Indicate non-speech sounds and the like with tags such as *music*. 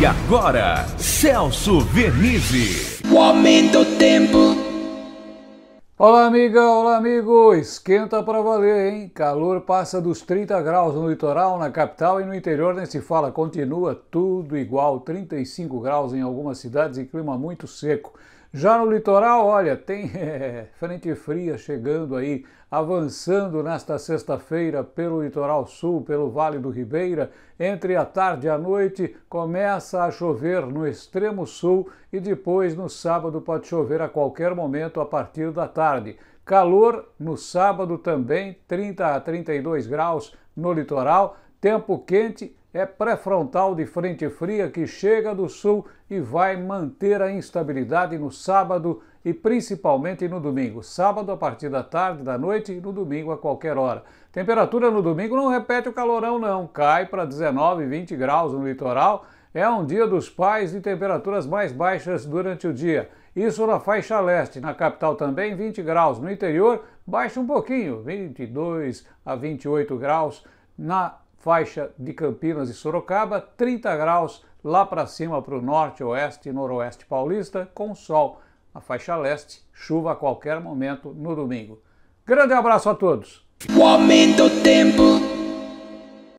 E agora, Celso Vernizzi. O aumento do tempo. Olá, amiga, olá, amigo. Esquenta para valer, hein? Calor passa dos 30 graus no litoral, na capital e no interior nem se fala. Continua tudo igual, 35 graus em algumas cidades e clima muito seco. Já no litoral, olha, tem *laughs* é, frente fria chegando aí, avançando nesta sexta-feira pelo litoral sul, pelo Vale do Ribeira. Entre a tarde e a noite começa a chover no extremo sul e depois no sábado pode chover a qualquer momento a partir da tarde. Calor no sábado também, 30 a 32 graus no litoral, tempo quente é pré-frontal de frente fria que chega do sul e vai manter a instabilidade no sábado e principalmente no domingo. Sábado a partir da tarde, da noite e no domingo a qualquer hora. Temperatura no domingo não repete o calorão não, cai para 19, 20 graus no litoral. É um dia dos pais e temperaturas mais baixas durante o dia. Isso na faixa leste, na capital também 20 graus, no interior baixa um pouquinho, 22 a 28 graus. Na faixa de Campinas e Sorocaba, 30 graus lá para cima para o norte, oeste e noroeste paulista, com sol. A faixa leste, chuva a qualquer momento no domingo. Grande abraço a todos! O aumento do tempo.